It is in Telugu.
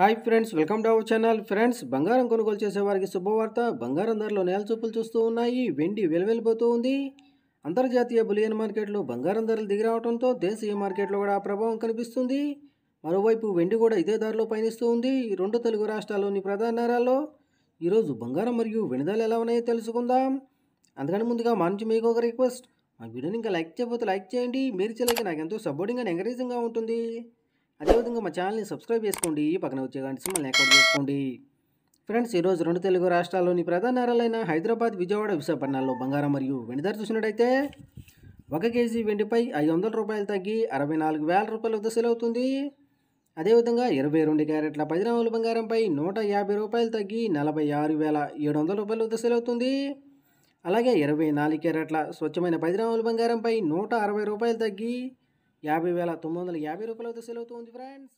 hi friends welcome to our channel friends బంగారం కొనుగోలు చేసేవారికి శుభవార్త బంగారం ధరలో నేలచూపులు చూస్తూ ఉన్నాయి వెండి వెలువెళ్ళిపోతూ ఉంది అంతర్జాతీయ బులియన్ మార్కెట్లో బంగారం ధరలు రావడంతో దేశీయ మార్కెట్లో కూడా ప్రభావం కనిపిస్తుంది మరోవైపు వెండి కూడా ఇదే ధరలో పయనిస్తూ ఉంది రెండు తెలుగు రాష్ట్రాల్లోని ప్రధాన నగరాల్లో ఈరోజు బంగారం మరియు వెండి ఎలా ఉన్నాయో తెలుసుకుందాం అందుకని ముందుగా మా నుంచి మీకు ఒక రిక్వెస్ట్ మా వీడియోని ఇంకా లైక్ చేయబోతే లైక్ చేయండి మీరు చేయలేక నాకు ఎంతో సపోర్టింగ్ అండ్ ఎంకరేజింగ్గా ఉంటుంది అదేవిధంగా మా ఛానల్ని సబ్స్క్రైబ్ చేసుకోండి పక్కన వచ్చే గంట మళ్ళీ ఎక్కడ చేసుకోండి ఫ్రెండ్స్ ఈరోజు రెండు తెలుగు రాష్ట్రాల్లోని ప్రధాన నగరాలైన హైదరాబాద్ విజయవాడ విశాఖపట్నాల్లో బంగారం మరియు వెండి ధర చూసినట్టయితే ఒక కేజీ వెండిపై ఐదు వందల రూపాయలు తగ్గి అరవై నాలుగు వేల రూపాయలు వద్ద సెలవుతుంది అదేవిధంగా ఇరవై రెండు క్యారెట్ల పది బంగారంపై నూట యాభై రూపాయలు తగ్గి నలభై ఆరు వేల ఏడు వందల రూపాయలు వద్ద సెలవుతుంది అలాగే ఇరవై నాలుగు క్యారెట్ల స్వచ్ఛమైన పది బంగారంపై నూట అరవై రూపాయలు తగ్గి యాభై వేల తొమ్మిది వందల యాభై రూపాయలతో సేల్ అవుతుంది ఫ్రెండ్స్